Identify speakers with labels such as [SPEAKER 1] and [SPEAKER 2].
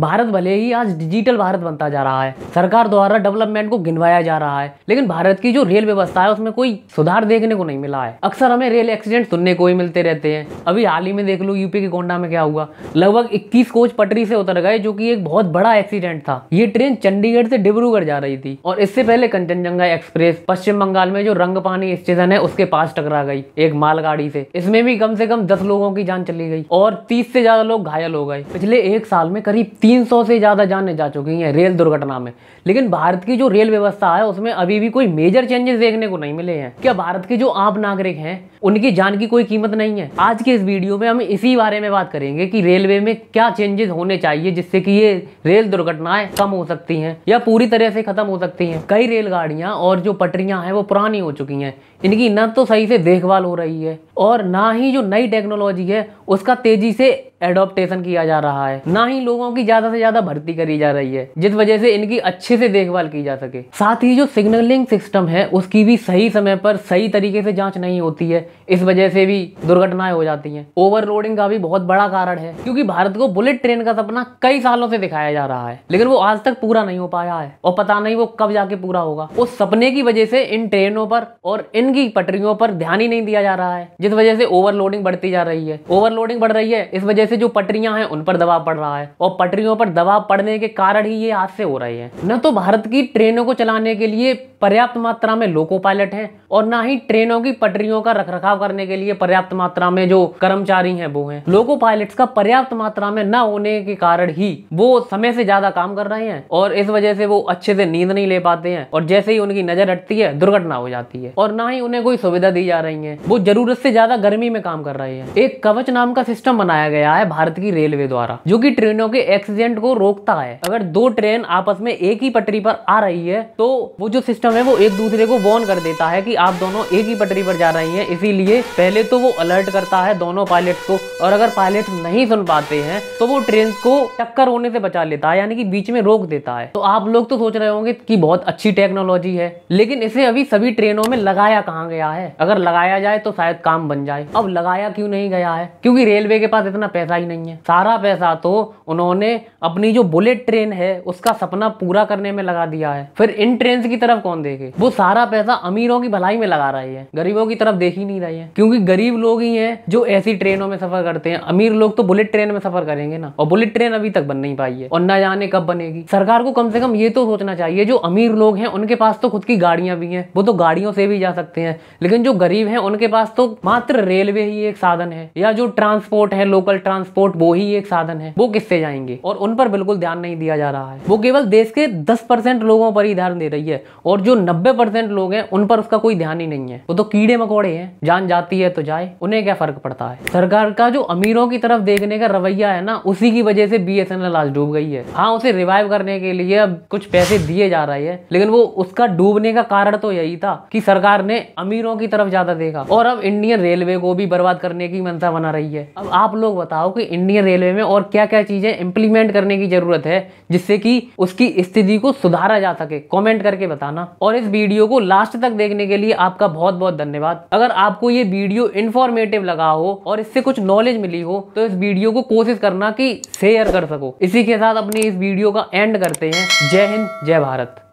[SPEAKER 1] भारत भले ही आज डिजिटल भारत बनता जा रहा है सरकार द्वारा डेवलपमेंट को गिनवाया जा रहा है लेकिन भारत की जो रेल व्यवस्था है उसमें कोई सुधार देखने को नहीं मिला है अक्सर हमें रेल एक्सीडेंट सुनने को ही मिलते रहते हैं अभी हाल ही में देख लो यूपी के गोंडा में क्या हुआ लगभग इक्कीस कोच पटरी से उतर गए जो की एक बहुत बड़ा एक्सीडेंट था ये ट्रेन चंडीगढ़ से डिब्रूगढ़ जा रही थी और इससे पहले कंचनजंगा एक्सप्रेस पश्चिम बंगाल में जो रंगपानी स्टेशन है उसके पास टकरा गई एक मालगाड़ी से इसमें भी कम से कम दस लोगों की जान चली गई और तीस से ज्यादा लोग घायल हो गए पिछले एक साल में करीब 300 से ज़्यादा जाने जा चुकी हैं रेल दुर्घटना में लेकिन भारत की जो रेल व्यवस्था है उसमें अभी भी कोई मेजर चेंजेस देखने को नहीं मिले हैं क्या भारत के जो आम नागरिक हैं उनकी जान की कोई कीमत नहीं है आज के इस वीडियो में हम इसी बारे में बात करेंगे कि रेलवे में क्या चेंजेस होने चाहिए जिससे कि ये रेल दुर्घटनाएं कम हो सकती हैं या पूरी तरह से खत्म हो सकती हैं कई रेलगाड़ियां और जो पटरियां हैं वो पुरानी हो चुकी हैं इनकी न तो सही से देखभाल हो रही है और ना ही जो नई टेक्नोलॉजी है उसका तेजी से एडोप्टेशन किया जा रहा है ना ही लोगों की ज्यादा से ज्यादा भर्ती करी जा रही है जिस वजह से इनकी अच्छे से देखभाल की जा सके साथ ही जो सिग्नलिंग सिस्टम है उसकी भी सही समय पर सही तरीके से जांच नहीं होती है इस वजह से भी दुर्घटनाएं हो जाती हैं ओवरलोडिंग का भी बहुत बड़ा कारण है क्योंकि भारत को बुलेट ट्रेन का सपना कई सालों से दिखाया जा रहा है लेकिन वो आज तक पूरा नहीं हो पाया है और पता नहीं वो कब जाके पूरा होगा उस सपने की वजह से इन ट्रेनों पर और इनकी पटरियों पर ध्यान ही नहीं दिया जा रहा है जिस वजह से ओवरलोडिंग बढ़ती जा रही है ओवरलोडिंग बढ़ रही है इस वजह से जो पटरियां हैं उन पर दबाव पड़ रहा है और पटरियों पर दबाव पड़ने के कारण ही ये हादसे हो रहे हैं न तो भारत की ट्रेनों को चलाने के लिए पर्याप्त मात्रा में लोको पायलट हैं और ना ही ट्रेनों की पटरियों का रखरखाव करने के लिए पर्याप्त मात्रा में जो कर्मचारी हैं वो हैं लोको पायलट्स का पर्याप्त मात्रा में न होने के कारण ही वो समय से ज्यादा काम कर रहे हैं और इस वजह से वो अच्छे से नींद नहीं ले पाते हैं और जैसे ही उनकी नजर हटती है दुर्घटना हो जाती है और ना ही उन्हें कोई सुविधा दी जा रही है वो जरूरत से ज्यादा गर्मी में काम कर रहे हैं एक कवच नाम का सिस्टम बनाया गया है भारत की रेलवे द्वारा जो की ट्रेनों के एक्सीडेंट को रोकता है अगर दो ट्रेन आपस में एक ही पटरी पर आ रही है तो वो जो सिस्टम सिस्टम है वो एक दूसरे को वॉर्न कर देता है कि आप दोनों एक ही पटरी पर जा रही हैं इसीलिए पहले तो वो अलर्ट करता है दोनों पायलट को और अगर पायलट नहीं सुन पाते हैं तो वो ट्रेन को टक्कर होने से बचा लेता है यानी कि बीच में रोक देता है तो आप लोग तो सोच रहे होंगे कि बहुत अच्छी टेक्नोलॉजी है लेकिन इसे अभी सभी ट्रेनों में लगाया कहा गया है अगर लगाया जाए तो शायद काम बन जाए अब लगाया क्यों नहीं गया है क्योंकि रेलवे के पास इतना पैसा ही नहीं है सारा पैसा तो उन्होंने अपनी जो बुलेट ट्रेन है उसका सपना पूरा करने में लगा दिया है फिर इन ट्रेन की तरफ कौन कौन देखे वो सारा पैसा अमीरों की भलाई में लगा रही है गरीबों की तरफ देख ही नहीं रही है क्योंकि गरीब लोग ही हैं जो ऐसी ट्रेनों में सफर करते हैं अमीर लोग तो बुलेट ट्रेन में सफर करेंगे ना और बुलेट ट्रेन अभी तक बन नहीं पाई है और ना जाने कब बनेगी सरकार को कम से कम ये तो सोचना चाहिए जो अमीर लोग हैं उनके पास तो खुद की गाड़ियां भी हैं वो तो गाड़ियों से भी जा सकते हैं लेकिन जो गरीब हैं उनके पास तो मात्र रेलवे ही एक साधन है या जो ट्रांसपोर्ट है लोकल ट्रांसपोर्ट वो ही एक साधन है वो किससे जाएंगे और उन पर बिल्कुल ध्यान नहीं दिया जा रहा है वो केवल देश के दस परसेंट लोगों पर ही ध्यान दे रही है और जो जो 90 परसेंट लोग हैं उन पर उसका कोई ध्यान ही नहीं है वो तो कीड़े मकोड़े हैं जान जाती है तो जाए उन्हें क्या फर्क पड़ता है सरकार का जो अमीरों की तरफ देखने का रवैया है ना उसी की वजह से बी एस आज डूब गई है हाँ उसे रिवाइव करने के लिए अब कुछ पैसे दिए जा रहे हैं लेकिन वो उसका डूबने का कारण तो यही था कि सरकार ने अमीरों की तरफ ज्यादा देखा और अब इंडियन रेलवे को भी बर्बाद करने की मंशा बना रही है अब आप लोग बताओ कि इंडियन रेलवे में और क्या क्या चीजें इंप्लीमेंट करने की जरूरत है जिससे कि उसकी स्थिति को सुधारा जा सके कमेंट करके बताना और इस वीडियो को लास्ट तक देखने के लिए आपका बहुत बहुत धन्यवाद अगर आपको ये वीडियो इन्फॉर्मेटिव लगा हो और इससे कुछ नॉलेज मिली हो तो इस वीडियो को कोशिश करना कि शेयर कर सको इसी के साथ अपने इस वीडियो का एंड करते हैं जय हिंद जय भारत